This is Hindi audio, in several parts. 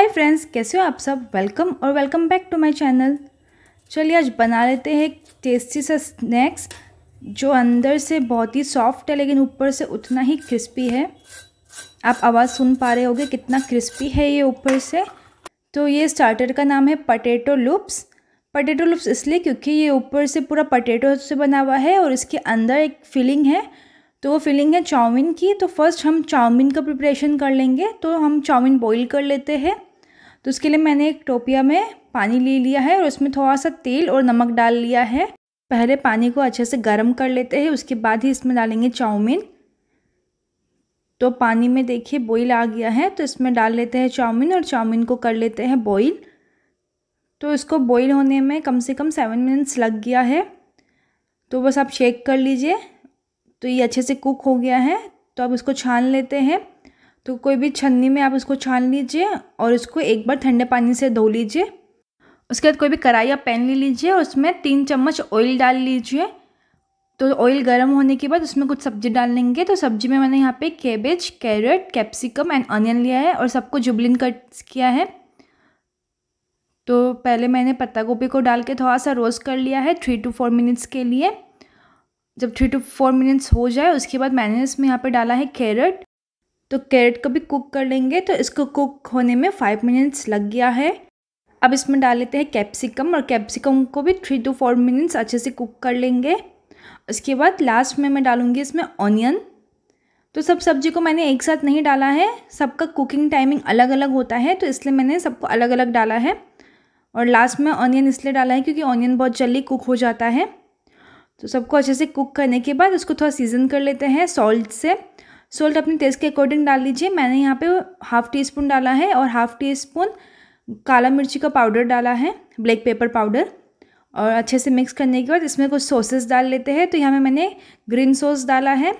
हाय फ्रेंड्स कैसे हो आप सब वेलकम और welcome back to my channel चलिए आज बना लेते हैं टेस्टी सा स्नैक्स जो अंदर से बहुत ही सॉफ्ट है लेकिन ऊपर से उतना ही क्रिस्पी है आप आवाज़ सुन पा रहे होगे कितना क्रिस्पी है ये ऊपर से तो ये स्टार्टर का नाम है पटेटो लुप्स पटेटो लुप्स इसलिए क्योंकि ये ऊपर से पूरा पटेटो से बना हुआ है और इसके अंदर एक फिलिंग है तो वो फिलिंग है चाउमीन की तो फर्स्ट हम चाउमीन का प्रिपरेशन कर लेंगे तो हम चाउमीन बॉईल कर लेते हैं तो उसके लिए मैंने एक टोपिया में पानी ले लिया है और उसमें थोड़ा सा तेल और नमक डाल लिया है पहले पानी को अच्छे से गर्म कर लेते हैं उसके बाद ही इसमें डालेंगे चाउमीन तो पानी में देखिए बॉईल आ गया है तो इसमें डाल लेते हैं चाउमीन और चाउमीन को कर लेते हैं बॉईल तो इसको बॉईल होने में कम से कम सेवन मिनट्स लग गया है तो बस आप चेक कर लीजिए तो ये अच्छे से कुक हो गया है तो अब इसको छान लेते हैं तो कोई भी छन्नी में आप उसको छान लीजिए और उसको एक बार ठंडे पानी से धो लीजिए उसके बाद कोई भी कढ़ाई या पैन ले लीजिए और उसमें तीन चम्मच ऑयल डाल लीजिए तो ऑयल गर्म होने के बाद उसमें कुछ सब्जी डाल लेंगे तो सब्जी में मैंने यहाँ पे cabbage carrot capsicum and onion लिया है और सबको जुबलिन कट किया है तो पहले मैंने पत्ता गोभी को डाल के थोड़ा सा रोस्ट कर लिया है थ्री टू फोर मिनट्स के लिए जब थ्री टू फोर मिनट्स हो जाए उसके बाद मैंने इसमें यहाँ पर डाला है कैरेट तो कैरेट को भी कुक कर लेंगे तो इसको कुक होने में फाइव मिनट्स लग गया है अब इसमें डाल लेते हैं कैप्सिकम और कैप्सिकम को भी थ्री टू फोर मिनट्स अच्छे से कुक कर लेंगे उसके बाद लास्ट में मैं डालूँगी इसमें ऑनियन तो सब सब्जी को मैंने एक साथ नहीं डाला है सबका कुकिंग टाइमिंग अलग अलग होता है तो इसलिए मैंने सबको अलग अलग डाला है और लास्ट में ऑनियन इसलिए डाला है क्योंकि ऑनियन बहुत जल्दी कुक हो जाता है तो सबको अच्छे से कुक करने के बाद उसको थोड़ा सीज़न कर लेते हैं सॉल्ट से सोल्ट अपने टेस्ट के अकॉर्डिंग डाल लीजिए मैंने यहाँ पे हाफ़ टी स्पून डाला है और हाफ़ टी स्पून काला मिर्ची का पाउडर डाला है ब्लैक पेपर पाउडर और अच्छे से मिक्स करने के बाद इसमें कुछ सॉसेस डाल लेते हैं तो यहाँ पर मैंने ग्रीन सॉस डाला है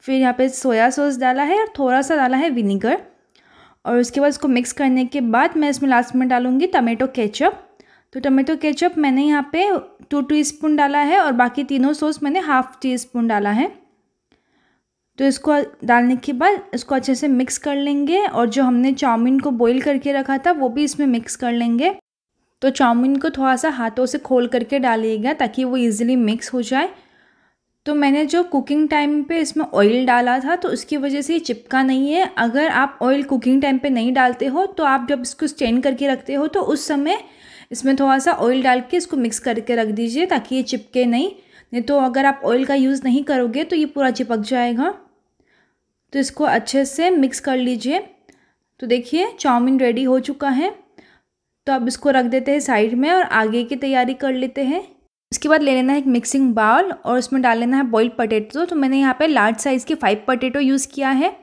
फिर यहाँ पे सोया सॉस डाला है और थोड़ा सा डाला है विनीगर और उसके बाद इसको मिक्स करने के बाद मैं इसमें लास्ट में डालूँगी टमेटो केचप तो टमेटो केचप मैंने यहाँ पे टू टी स्पून डाला है और बाकी तीनों सॉस मैंने हाफ़ टी स्पून डाला है तो इसको डालने के बाद इसको अच्छे से मिक्स कर लेंगे और जो हमने चाउमीन को बॉईल करके रखा था वो भी इसमें मिक्स कर लेंगे तो चाउमीन को थोड़ा सा हाथों से खोल करके डालिएगा ताकि वो इजीली मिक्स हो जाए तो मैंने जो कुकिंग टाइम पे इसमें ऑयल डाला था तो उसकी वजह से ये चिपका नहीं है अगर आप ऑयल कुकिंग टाइम पे नहीं डालते हो तो आप जब इसको स्टेन करके रखते हो तो उस समय इसमें थोड़ा सा ऑयल डाल के इसको मिक्स करके रख दीजिए ताकि ये चिपके नहीं नहीं तो अगर आप ऑयल का यूज़ नहीं करोगे तो ये पूरा चिपक जाएगा तो इसको अच्छे से मिक्स कर लीजिए तो देखिए चाउमीन रेडी हो चुका है तो अब इसको रख देते हैं साइड में और आगे की तैयारी कर लेते हैं उसके बाद ले लेना है एक मिक्सिंग बाउल और उसमें डाल लेना है बॉइल्ड पटेटो तो मैंने यहाँ पे लार्ज साइज़ के फाइव पटेटो यूज़ किया है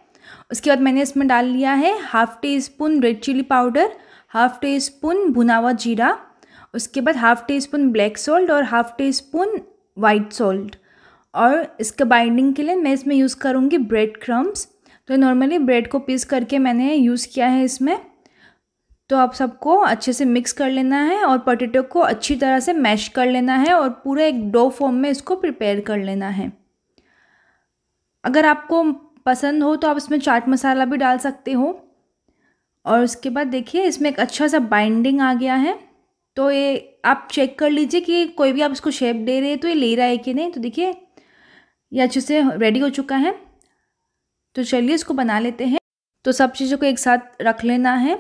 उसके बाद मैंने इसमें डाल लिया है half teaspoon red chilli powder half teaspoon भुनावा जीरा उसके बाद half teaspoon black salt और half teaspoon white salt और इसके बाइंडिंग के लिए मैं इसमें यूज़ करूँगी ब्रेड क्रम्स तो नॉर्मली ब्रेड को पीस करके मैंने यूज़ किया है इसमें तो आप सबको अच्छे से मिक्स कर लेना है और पोटेटो को अच्छी तरह से मैश कर लेना है और पूरे एक डो फॉर्म में इसको प्रिपेयर कर लेना है अगर आपको पसंद हो तो आप इसमें चाट मसाला भी डाल सकते हो और उसके बाद देखिए इसमें एक अच्छा सा बाइंडिंग आ गया है तो ये आप चेक कर लीजिए कि कोई भी आप इसको शेप दे रहे हैं तो ये ले रहा है कि नहीं तो देखिए ये अच्छे से रेडी हो चुका है तो चलिए इसको बना लेते हैं तो सब चीज़ों को एक साथ रख लेना है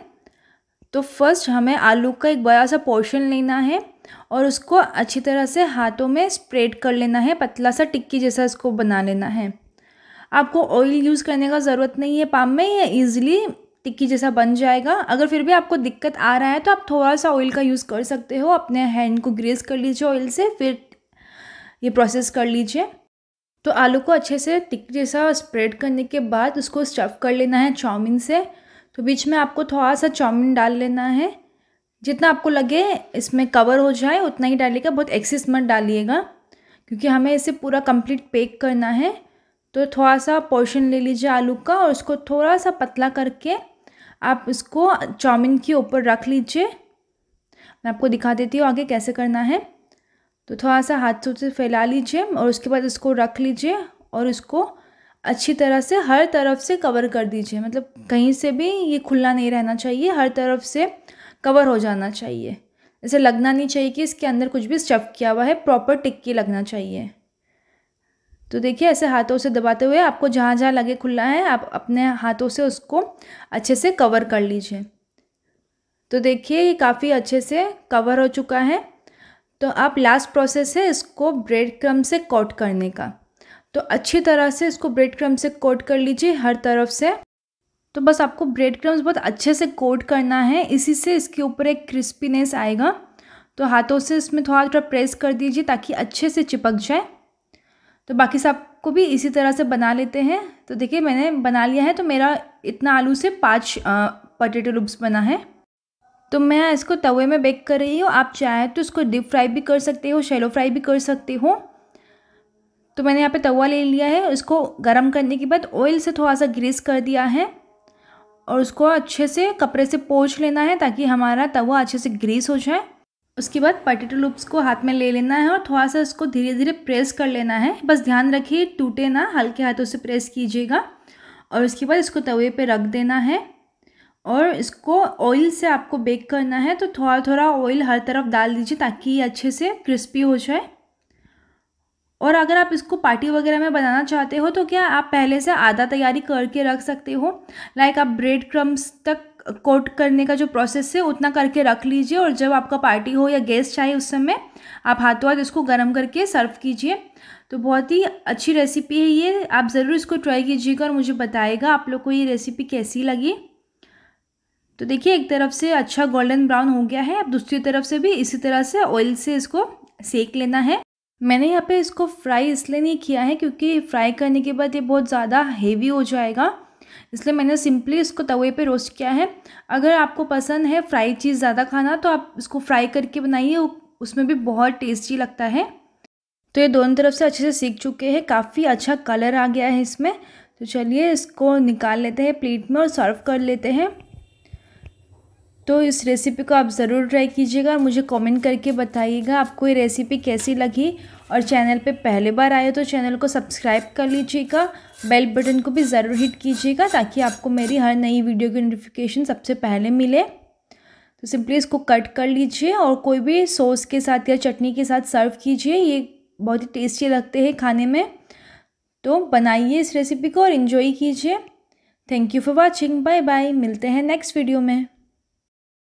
तो फर्स्ट हमें आलू का एक बड़ा सा पोर्शन लेना है और उसको अच्छी तरह से हाथों में स्प्रेड कर लेना है पतला सा टिक्की जैसा इसको बना लेना है आपको ऑयल यूज़ करने का ज़रूरत नहीं है पाम में ये ईजिली टिक्की जैसा बन जाएगा अगर फिर भी आपको दिक्कत आ रहा है तो आप थोड़ा सा ऑयल का यूज़ कर सकते हो अपने हैंड को ग्रेस कर लीजिए ऑयल से फिर ये प्रोसेस कर लीजिए तो आलू को अच्छे से टिक्की जैसा स्प्रेड करने के बाद उसको स्टफ़ कर लेना है चाउमीन से तो बीच में आपको थोड़ा सा चाउमीन डाल लेना है जितना आपको लगे इसमें कवर हो जाए उतना ही डालिएगा बहुत एक्सेस मत डालिएगा क्योंकि हमें इसे पूरा कंप्लीट पेक करना है तो थोड़ा सा पोर्शन ले लीजिए आलू का और उसको थोड़ा सा पतला करके आप इसको चाउमिन के ऊपर रख लीजिए मैं आपको दिखा देती हूँ आगे कैसे करना है तो थोड़ा सा हाथ से फैला लीजिए और उसके बाद इसको रख लीजिए और इसको अच्छी तरह से हर तरफ से कवर कर दीजिए मतलब कहीं से भी ये खुला नहीं रहना चाहिए हर तरफ से कवर हो जाना चाहिए इसे लगना नहीं चाहिए कि इसके अंदर कुछ भी स्टफ़ किया हुआ है प्रॉपर टिक्की लगना चाहिए तो देखिए ऐसे हाथों से दबाते हुए आपको जहाँ जहाँ लगे खुला है आप अपने हाथों से उसको अच्छे से कवर कर लीजिए तो देखिए ये काफ़ी अच्छे से कवर हो चुका है तो आप लास्ट प्रोसेस है इसको ब्रेड क्रम से कोट करने का तो अच्छी तरह से इसको ब्रेड क्रम से कोट कर लीजिए हर तरफ से तो बस आपको ब्रेड क्रम्स बहुत अच्छे से कोट करना है इसी से इसके ऊपर एक क्रिस्पीनेस आएगा तो हाथों से इसमें थोड़ा थोड़ा प्रेस कर दीजिए ताकि अच्छे से चिपक जाए तो बाकी सब को भी इसी तरह से बना लेते हैं तो देखिए मैंने बना लिया है तो मेरा इतना आलू से पाँच पटेटो लूब्स बना है तो मैं इसको तवे में बेक कर रही हूँ आप चाहें तो इसको डीप फ्राई भी कर सकते हो शैलो फ्राई भी कर सकते हो तो मैंने यहाँ पे तवा ले लिया है इसको गर्म करने के बाद ऑयल से थोड़ा सा ग्रीस कर दिया है और उसको अच्छे से कपड़े से पोछ लेना है ताकि हमारा तवा अच्छे से ग्रीस हो जाए उसके बाद पटेटो लूप्स को हाथ में ले लेना है और थोड़ा सा इसको धीरे धीरे प्रेस कर लेना है बस ध्यान रखिए टूटे ना हल्के हाथों से प्रेस कीजिएगा और उसके बाद इसको तवे पे रख देना है और इसको ऑयल से आपको बेक करना है तो थोड़ा थोड़ा ऑयल हर तरफ डाल दीजिए ताकि ये अच्छे से क्रिस्पी हो जाए और अगर आप इसको पार्टी वगैरह में बनाना चाहते हो तो क्या आप पहले से आधा तैयारी करके रख सकते हो लाइक आप ब्रेड क्रम्स तक कोट करने का जो प्रोसेस है उतना करके रख लीजिए और जब आपका पार्टी हो या गेस्ट आए उस समय आप हाथों हाथ इसको गर्म करके सर्व कीजिए तो बहुत ही अच्छी रेसिपी है ये आप ज़रूर इसको ट्राई कीजिएगा और मुझे बताएगा आप लोग को ये रेसिपी कैसी लगी तो देखिए एक तरफ से अच्छा गोल्डन ब्राउन हो गया है अब दूसरी तरफ से भी इसी तरह से ऑयल से इसको सेक लेना है मैंने यहाँ पे इसको फ्राई इसलिए नहीं किया है क्योंकि फ्राई करने के बाद ये बहुत ज़्यादा हेवी हो जाएगा इसलिए मैंने सिंपली इसको तवे पे रोस्ट किया है अगर आपको पसंद है फ्राई चीज़ ज़्यादा खाना तो आप इसको फ्राई करके बनाइए उसमें भी बहुत टेस्टी लगता है तो ये दोनों तरफ से अच्छे से सीख चुके हैं काफ़ी अच्छा कलर आ गया है इसमें तो चलिए इसको निकाल लेते हैं प्लेट में और सर्व कर लेते हैं तो इस रेसिपी को आप ज़रूर ट्राई कीजिएगा और मुझे कमेंट करके बताइएगा आपको ये रेसिपी कैसी लगी और चैनल पे पहले बार आए तो चैनल को सब्सक्राइब कर लीजिएगा बेल बटन को भी ज़रूर हिट कीजिएगा ताकि आपको मेरी हर नई वीडियो की नोटिफिकेशन सबसे पहले मिले तो सिंपली इसको कट कर लीजिए और कोई भी सॉस के साथ या चटनी के साथ सर्व कीजिए ये बहुत ही टेस्टी लगते हैं खाने में तो बनाइए इस रेसिपी को और इन्जॉय कीजिए thank you for watching bye bye मिलते हैं नेक्स्ट वीडियो में